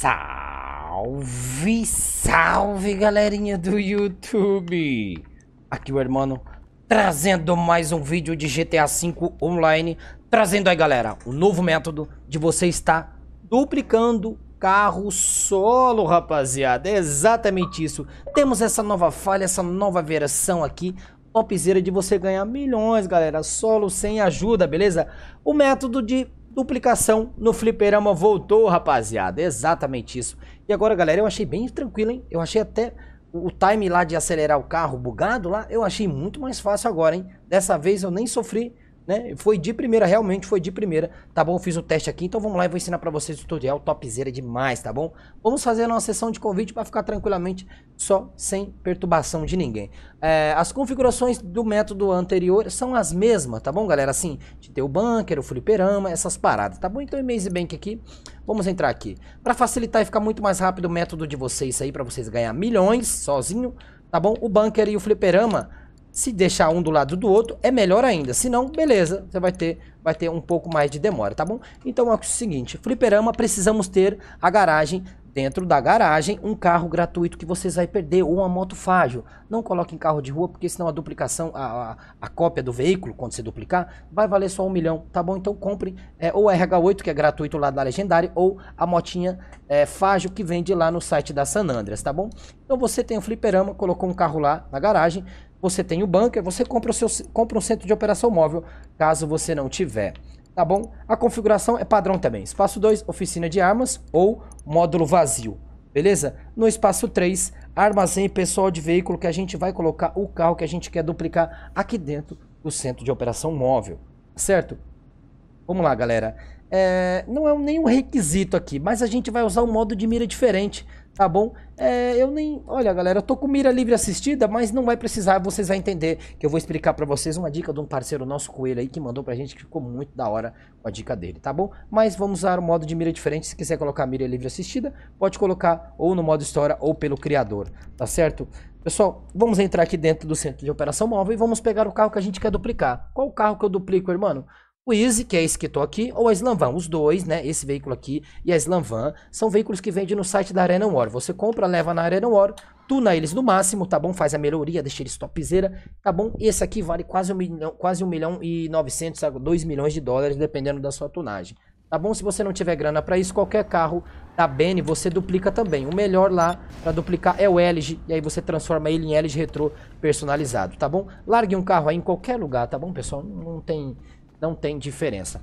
Salve, salve galerinha do YouTube! Aqui o irmão trazendo mais um vídeo de GTA V Online, trazendo aí galera, o um novo método de você estar duplicando carro solo, rapaziada, é exatamente isso. Temos essa nova falha, essa nova versão aqui, topzera de você ganhar milhões, galera, solo sem ajuda, beleza? O método de Duplicação no fliperama voltou, rapaziada. Exatamente isso. E agora, galera, eu achei bem tranquilo, hein? Eu achei até o time lá de acelerar o carro bugado lá, eu achei muito mais fácil agora, hein? Dessa vez eu nem sofri né? Foi de primeira, realmente foi de primeira, tá bom? fiz o teste aqui, então vamos lá e vou ensinar para vocês o tutorial topzera demais, tá bom? Vamos fazer uma sessão de convite para ficar tranquilamente só, sem perturbação de ninguém. É, as configurações do método anterior são as mesmas, tá bom, galera? Assim, de ter o bunker, o fliperama, essas paradas, tá bom? Então, Amaze Bank aqui, vamos entrar aqui. Para facilitar e ficar muito mais rápido o método de vocês aí, para vocês ganhar milhões sozinho, tá bom? O bunker e o fliperama se deixar um do lado do outro, é melhor ainda. Se não, beleza, você vai ter, vai ter um pouco mais de demora, tá bom? Então é o seguinte, fliperama, precisamos ter a garagem dentro da garagem um carro gratuito que vocês vai perder ou uma moto fágil. Não coloque em carro de rua porque senão a duplicação, a, a, a cópia do veículo, quando você duplicar, vai valer só um milhão, tá bom? Então compre é, ou RH8 que é gratuito lá da Legendária ou a motinha é, fágil que vende lá no site da San Andreas, tá bom? Então você tem o um fliperama, colocou um carro lá na garagem, você tem o bunker, você compra, o seu, compra um centro de operação móvel, caso você não tiver. Tá bom? A configuração é padrão também. Espaço 2, oficina de armas ou módulo vazio. Beleza? No espaço 3, armazém pessoal de veículo que a gente vai colocar o carro que a gente quer duplicar aqui dentro do centro de operação móvel. Tá certo? Vamos lá, galera. É, não é nenhum requisito aqui, mas a gente vai usar um modo de mira diferente tá bom? É, eu nem. Olha, galera, eu tô com mira livre assistida, mas não vai precisar, vocês vão entender que eu vou explicar para vocês uma dica de um parceiro nosso coelho aí que mandou pra gente, que ficou muito da hora com a dica dele, tá bom? Mas vamos usar um modo de mira diferente. Se quiser colocar mira livre assistida, pode colocar ou no modo história ou pelo criador, tá certo? Pessoal, vamos entrar aqui dentro do centro de operação móvel e vamos pegar o carro que a gente quer duplicar. Qual o carro que eu duplico, irmão? O Easy, que é esse que estou aqui, ou a Slamvan, os dois, né, esse veículo aqui e a Slamvan, são veículos que vende no site da Arena War. Você compra, leva na Arena War, tuna eles no máximo, tá bom? Faz a melhoria, deixa eles topzera, tá bom? Esse aqui vale quase 1 um milhão, quase um milhão e 900, 2 milhões de dólares, dependendo da sua tunagem. Tá bom? Se você não tiver grana para isso, qualquer carro da Bene você duplica também. O melhor lá para duplicar é o LG e aí você transforma ele em LG Retro personalizado, tá bom? Largue um carro aí em qualquer lugar, tá bom, pessoal? Não tem não tem diferença.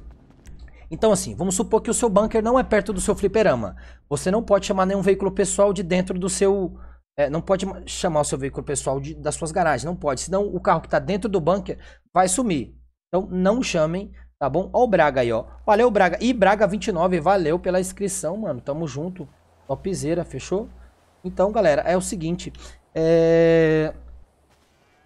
Então, assim, vamos supor que o seu bunker não é perto do seu fliperama. Você não pode chamar nenhum veículo pessoal de dentro do seu. É, não pode chamar o seu veículo pessoal de, das suas garagens. Não pode. Senão o carro que está dentro do bunker vai sumir. Então, não chamem, tá bom? Ó o Braga aí, ó. Valeu, Braga. E Braga29, valeu pela inscrição, mano. Tamo junto. Topzera, fechou? Então, galera, é o seguinte. É.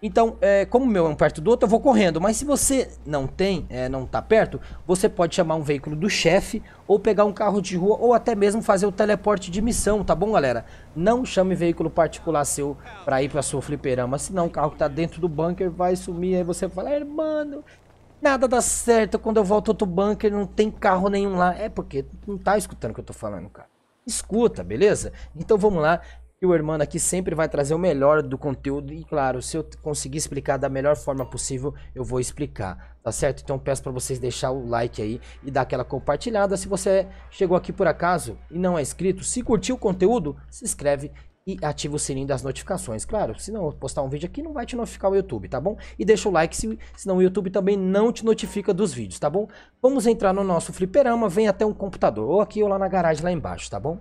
Então, é, como o meu é um perto do outro, eu vou correndo. Mas se você não tem, é, não tá perto, você pode chamar um veículo do chefe, ou pegar um carro de rua, ou até mesmo fazer o teleporte de missão, tá bom, galera? Não chame veículo particular seu pra ir pra sua fliperama, senão o carro que tá dentro do bunker vai sumir, aí você fala, é, ah, mano, nada dá certo, quando eu volto outro bunker não tem carro nenhum lá. É porque não tá escutando o que eu tô falando, cara. Escuta, beleza? Então vamos lá, e o Hermano aqui sempre vai trazer o melhor do conteúdo. E claro, se eu conseguir explicar da melhor forma possível, eu vou explicar. Tá certo? Então peço para vocês deixar o like aí e dar aquela compartilhada. Se você chegou aqui por acaso e não é inscrito, se curtiu o conteúdo, se inscreve e ativa o sininho das notificações. Claro, se não postar um vídeo aqui, não vai te notificar o YouTube, tá bom? E deixa o like, se, senão o YouTube também não te notifica dos vídeos, tá bom? Vamos entrar no nosso fliperama, vem até um computador, ou aqui ou lá na garagem, lá embaixo, tá bom?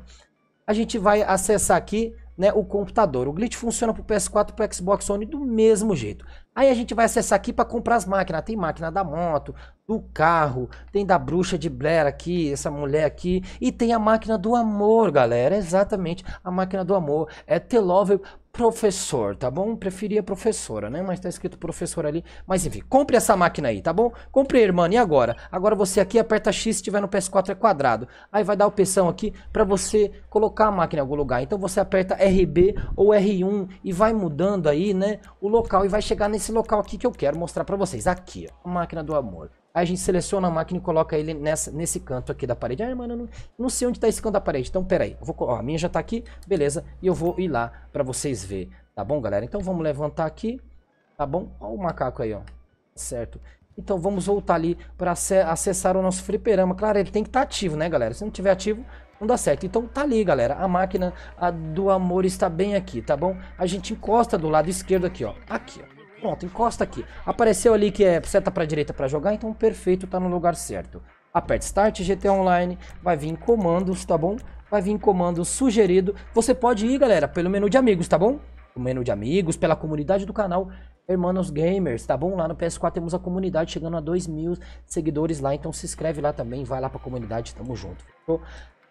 A gente vai acessar aqui né, o computador. O glitch funciona para o PS4 e para o Xbox One do mesmo jeito. Aí a gente vai acessar aqui para comprar as máquinas. Tem máquina da moto, do carro, tem da bruxa de Blair aqui, essa mulher aqui. E tem a máquina do amor, galera. Exatamente, a máquina do amor. É The Love Professor, tá bom? Preferia professora, né? Mas tá escrito professor ali. Mas enfim, compre essa máquina aí, tá bom? Compre, irmã. E agora? Agora você aqui aperta X se tiver no PS4 é quadrado. Aí vai dar opção aqui para você colocar a máquina em algum lugar. Então você aperta RB ou R1 e vai mudando aí, né? O local e vai chegar nesse nesse local aqui que eu quero mostrar para vocês. Aqui, ó, máquina do amor. Aí a gente seleciona a máquina e coloca ele nessa, nesse canto aqui da parede. ai mano, eu não, não sei onde tá esse canto da parede. Então, pera aí. Vou, ó, a minha já tá aqui, beleza. E eu vou ir lá pra vocês verem, tá bom, galera? Então, vamos levantar aqui, tá bom? Ó o macaco aí, ó. Certo. Então, vamos voltar ali pra acessar o nosso fliperama. Claro, ele tem que estar tá ativo, né, galera? Se não tiver ativo, não dá certo. Então tá ali, galera. A máquina a do amor está bem aqui, tá bom? A gente encosta do lado esquerdo aqui, ó. Aqui, ó. Pronto, encosta aqui. Apareceu ali que é seta para direita para jogar, então perfeito, tá no lugar certo. Aperta Start GTA Online, vai vir comandos, tá bom? Vai vir comandos sugerido. Você pode ir, galera, pelo menu de amigos, tá bom? O menu de amigos, pela comunidade do canal Hermanos Gamers, tá bom? Lá no PS4 temos a comunidade chegando a 2 mil seguidores lá, então se inscreve lá também, vai lá pra comunidade, tamo junto. Fechou?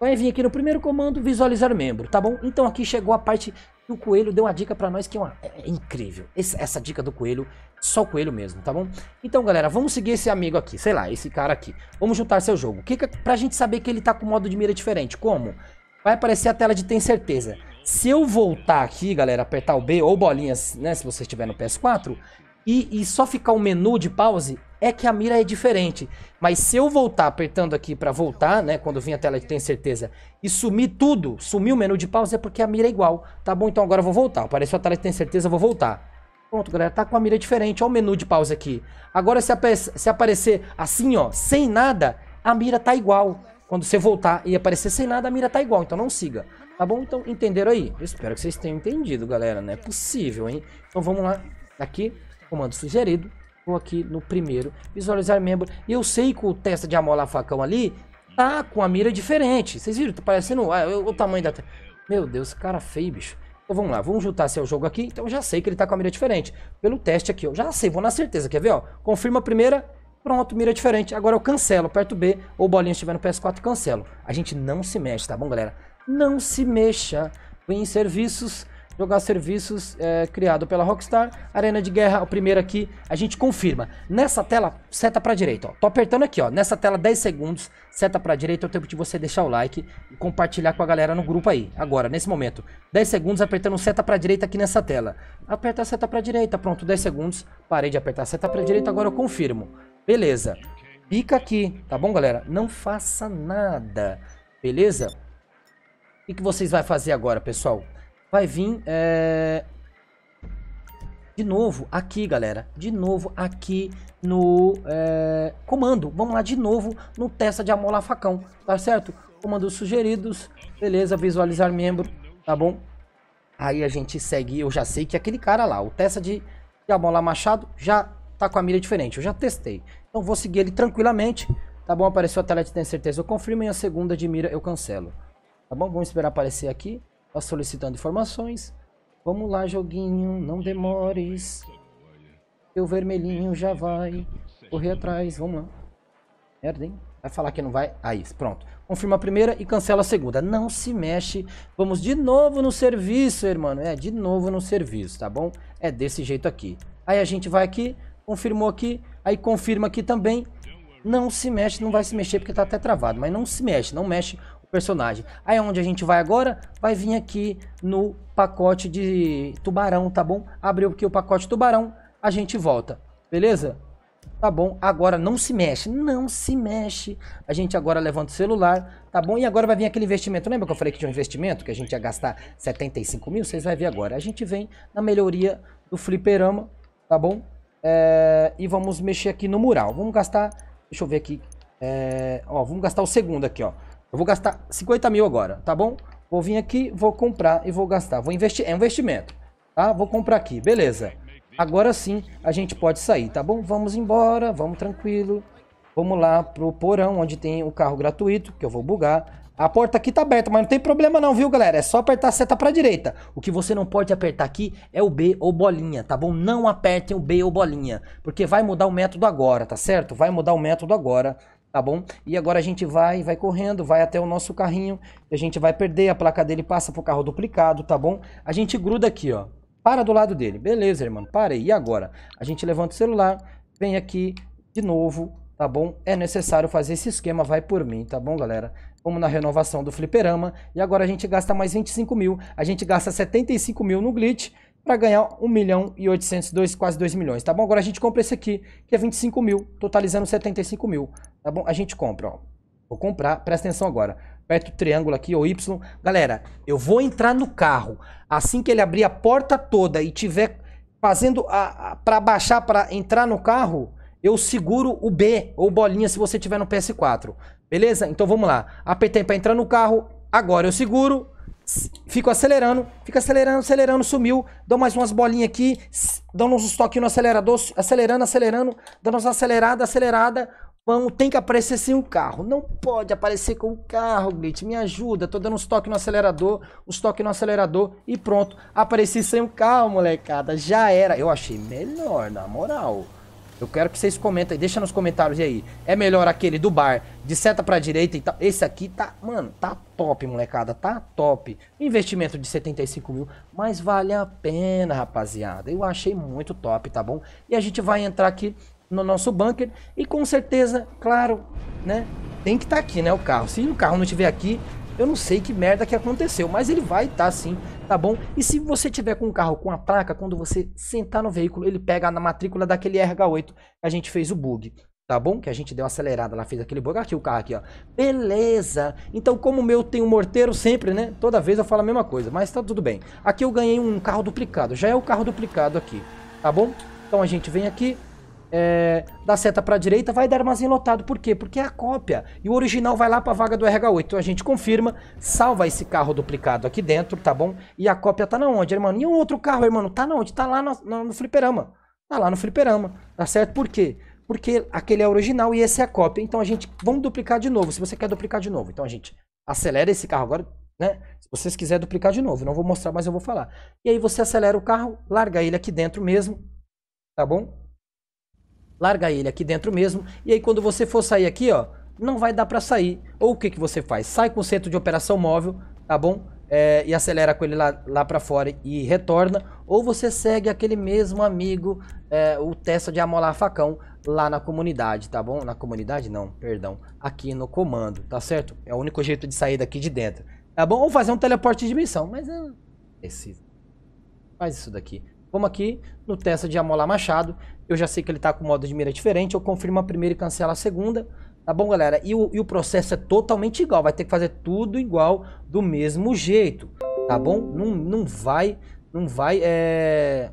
Vai então, vir aqui no primeiro comando, visualizar membro, tá bom? Então aqui chegou a parte que o Coelho deu uma dica para nós que é, uma, é, é incrível. Esse, essa dica do Coelho, só o Coelho mesmo, tá bom? Então, galera, vamos seguir esse amigo aqui, sei lá, esse cara aqui. Vamos juntar seu jogo. Que, pra gente saber que ele tá com modo de mira diferente. Como? Vai aparecer a tela de tem certeza. Se eu voltar aqui, galera, apertar o B ou bolinhas, né, se você estiver no PS4, e, e só ficar o um menu de pause, é que a mira é diferente. Mas se eu voltar apertando aqui para voltar, né, quando vem a tela de tem certeza, e sumir tudo, sumir o menu de pausa é porque a mira é igual. Tá bom, então agora eu vou voltar. Apareceu a tela de tem certeza, eu vou voltar. Pronto, galera, tá com a mira diferente. Olha o menu de pausa aqui. Agora se, se aparecer assim, ó, sem nada, a mira tá igual. Quando você voltar e aparecer sem nada, a mira tá igual, então não siga. Tá bom? Então entenderam aí? Eu espero que vocês tenham entendido, galera, né? É possível, hein? Então vamos lá. Aqui, comando sugerido, vou aqui no primeiro, visualizar membro. E eu sei que o testa de amola facão ali tá com a mira diferente. Vocês viram? Tá parecendo ah, o tamanho da... Meu Deus, cara feio, bicho. Então vamos lá, vamos juntar seu jogo aqui. Então eu já sei que ele tá com a mira diferente. Pelo teste aqui, eu já sei, vou na certeza. Quer ver, ó? Confirma a primeira, Pronto, mira diferente. Agora eu cancelo, aperto B, ou bolinha estiver no PS4, cancelo. A gente não se mexe, tá bom, galera? Não se mexa. Vem em serviços, jogar serviços é, criado pela Rockstar. Arena de guerra, o primeiro aqui, a gente confirma. Nessa tela, seta para direita, ó. Tô apertando aqui, ó. Nessa tela, 10 segundos, seta para direita, é o tempo de você deixar o like e compartilhar com a galera no grupo aí. Agora, nesse momento, 10 segundos apertando seta para direita aqui nessa tela. Aperta a seta para direita, pronto, 10 segundos. Parei de apertar a seta para direita, agora eu confirmo. Beleza. Pica aqui, tá bom, galera? Não faça nada, beleza? O que, que vocês vão fazer agora, pessoal? vai vir é, de novo aqui, galera. De novo aqui no é, comando. Vamos lá de novo no testa de amolar facão, tá certo? Comandos sugeridos, beleza, visualizar membro, tá bom? Aí a gente segue, eu já sei que aquele cara lá, o testa de, de amolar machado, já tá com a mira diferente. Eu já testei. Então vou seguir ele tranquilamente, tá bom? Apareceu a tela de tem certeza, eu confirmo e a segunda de mira eu cancelo. Tá bom? Vamos esperar aparecer aqui. Tá solicitando informações. Vamos lá, joguinho, não demores. Seu vermelhinho já vai correr atrás, vamos lá. Merda, hein? Vai falar que não vai? Aí, ah, pronto. Confirma a primeira e cancela a segunda. Não se mexe. Vamos de novo no serviço, irmão. É, de novo no serviço, tá bom? É desse jeito aqui. Aí a gente vai aqui, confirmou aqui, aí confirma aqui também. Não se mexe, não vai se mexer porque tá até travado, mas não se mexe, não mexe personagem. Aí é onde a gente vai agora? Vai vir aqui no pacote de tubarão, tá bom? Abriu aqui o pacote tubarão, a gente volta, beleza? Tá bom, agora não se mexe, não se mexe. A gente agora levanta o celular, tá bom? E agora vai vir aquele investimento. Lembra que eu falei que tinha um investimento que a gente ia gastar 75 mil? Vocês vão ver agora. A gente vem na melhoria do fliperama, tá bom? É... e vamos mexer aqui no mural. Vamos gastar, deixa eu ver aqui. É... ó, vamos gastar o segundo aqui, ó. Eu vou gastar 50 mil agora, tá bom? Vou vir aqui, vou comprar e vou gastar. Vou investir, é um investimento, tá? Vou comprar aqui, beleza. Agora sim a gente pode sair, tá bom? Vamos embora, vamos tranquilo. Vamos lá pro porão onde tem o carro gratuito, que eu vou bugar. A porta aqui tá aberta, mas não tem problema não, viu, galera? É só apertar a seta pra direita. O que você não pode apertar aqui é o B ou bolinha, tá bom? Não apertem o B ou bolinha, porque vai mudar o método agora, tá certo? Vai mudar o método agora, tá bom? E agora a gente vai, vai correndo, vai até o nosso carrinho, a gente vai perder, a placa dele passa pro carro duplicado, tá bom? A gente gruda aqui, ó, para do lado dele, beleza, irmão, para aí, e agora? A gente levanta o celular, vem aqui de novo, tá bom? É necessário fazer esse esquema, vai por mim, tá bom, galera? Vamos na renovação do fliperama, e agora a gente gasta mais 25 mil, a gente gasta 75 mil no glitch, para ganhar 1 milhão e 802, quase 2 milhões, tá bom? Agora a gente compra esse aqui, que é 25 mil, totalizando 75 mil, tá bom? A gente compra, ó. Vou comprar, presta atenção agora. Aperto o triângulo aqui, ou Y. Galera, eu vou entrar no carro. Assim que ele abrir a porta toda e tiver fazendo a, a para baixar, para entrar no carro, eu seguro o B, ou bolinha, se você tiver no PS4. Beleza? Então vamos lá. Apertei para entrar no carro, agora eu seguro... Fico acelerando, fico acelerando, acelerando, sumiu. Dou mais umas bolinhas aqui, dando uns toquinhos no acelerador, acelerando, acelerando, dando uns aceleradas, acelerada. Vamos, tem que aparecer sem o carro. Não pode aparecer com o carro, Glitch. Me ajuda. Tô dando uns toques no acelerador, uns toques no acelerador e pronto. Apareci sem o carro, molecada. Já era. Eu achei melhor, na moral. Eu quero que vocês comentem, deixa nos comentários aí. É melhor aquele do bar, de seta pra direita e tal. Esse aqui tá, mano, tá top, molecada, tá top. Investimento de 75 mil, mas vale a pena, rapaziada. Eu achei muito top, tá bom? E a gente vai entrar aqui no nosso bunker e com certeza, claro, né? Tem que estar tá aqui, né, o carro. Se o carro não estiver aqui, eu não sei que merda que aconteceu, mas ele vai estar tá, sim, tá bom? E se você tiver com um carro com a placa, quando você sentar no veículo, ele pega na matrícula daquele RH8 que a gente fez o bug. Tá bom? Que a gente deu uma acelerada lá, fez aquele bug. Aqui o carro aqui, ó. Beleza. Então, como o meu tem um morteiro sempre, né? Toda vez eu falo a mesma coisa, mas tá tudo bem. Aqui eu ganhei um carro duplicado. Já é o carro duplicado aqui, tá bom? Então a gente vem aqui, é, seta para a direita, vai dar armazém lotado. Por quê? Porque é a cópia. E o original vai lá para a vaga do RH8. Então a gente confirma, salva esse carro duplicado aqui dentro, tá bom? E a cópia tá na onde, irmão? E outro carro, irmão? Tá na onde? Tá lá no, no, no fliperama. Tá lá no fliperama, tá certo? Por quê? Porque aquele é o original e esse é a cópia. Então a gente, vamos duplicar de novo, se você quer duplicar de novo. Então a gente acelera esse carro agora, né? Se vocês quiserem duplicar de novo, não vou mostrar, mas eu vou falar. E aí você acelera o carro, larga ele aqui dentro mesmo, tá bom? larga ele aqui dentro mesmo, e aí quando você for sair aqui, ó, não vai dar para sair. Ou o que, que você faz? Sai com o centro de operação móvel, tá bom? É, e acelera com ele lá, lá para fora e retorna, ou você segue aquele mesmo amigo, é, o testa de amolar facão, lá na comunidade, tá bom? Na comunidade não, perdão, aqui no comando, tá certo? É o único jeito de sair daqui de dentro, tá bom? Ou fazer um teleporte de missão, mas eu preciso. Faz isso daqui. Vamos aqui no teste de amolar machado. Eu já sei que ele está com modo de mira diferente. Eu confirmo a primeira e cancelo a segunda. Tá bom, galera? E o, e o processo é totalmente igual. Vai ter que fazer tudo igual, do mesmo jeito. Tá bom? Não, não vai, não vai é...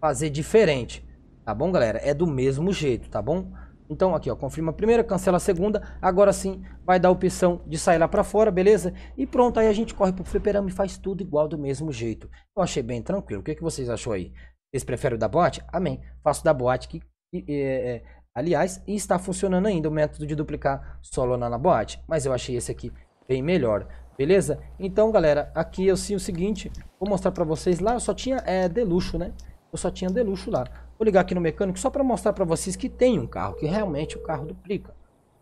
fazer diferente. Tá bom, galera? É do mesmo jeito, tá bom? Então, aqui, ó, confirma a primeira, cancela a segunda. Agora sim, vai dar a opção de sair lá para fora, beleza? E pronto, aí a gente corre pro fliperama e faz tudo igual do mesmo jeito. Eu achei bem tranquilo. O que, que vocês achou aí? Vocês preferem o da boate? Amém. Faço da boate que... que é, é, aliás, e está funcionando ainda o método de duplicar solo na, na boate. Mas eu achei esse aqui bem melhor. Beleza? Então, galera, aqui eu sim o seguinte. Vou mostrar para vocês. Lá eu só tinha é, de luxo, né? eu só tinha Deluxo lá. Vou ligar aqui no mecânico só para mostrar para vocês que tem um carro, que realmente o carro duplica,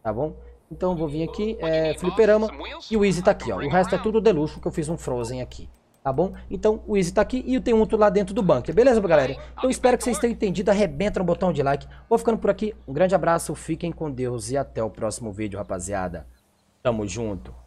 tá bom? Então vou vir aqui, é, fliperama, e o Easy tá aqui, ó. O resto é tudo Deluxo, que eu fiz um Frozen aqui, tá bom? Então o Easy tá aqui e tem outro lá dentro do bunker, beleza, galera? Então espero que vocês tenham entendido, arrebenta no botão de like. Vou ficando por aqui, um grande abraço, fiquem com Deus e até o próximo vídeo, rapaziada. Tamo junto.